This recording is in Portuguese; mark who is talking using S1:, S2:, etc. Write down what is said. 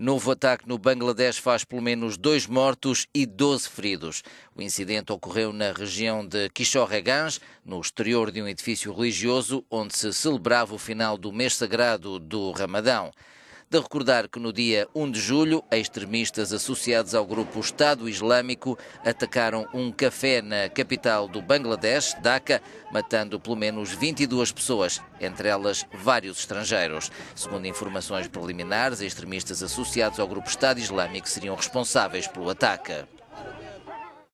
S1: Novo ataque no Bangladesh faz pelo menos dois mortos e 12 feridos. O incidente ocorreu na região de Kishoreganj, no exterior de um edifício religioso onde se celebrava o final do mês sagrado do Ramadão. De recordar que no dia 1 de julho, extremistas associados ao grupo Estado Islâmico atacaram um café na capital do Bangladesh, Dhaka, matando pelo menos 22 pessoas, entre elas vários estrangeiros. Segundo informações preliminares, extremistas associados ao grupo Estado Islâmico seriam responsáveis pelo ataque.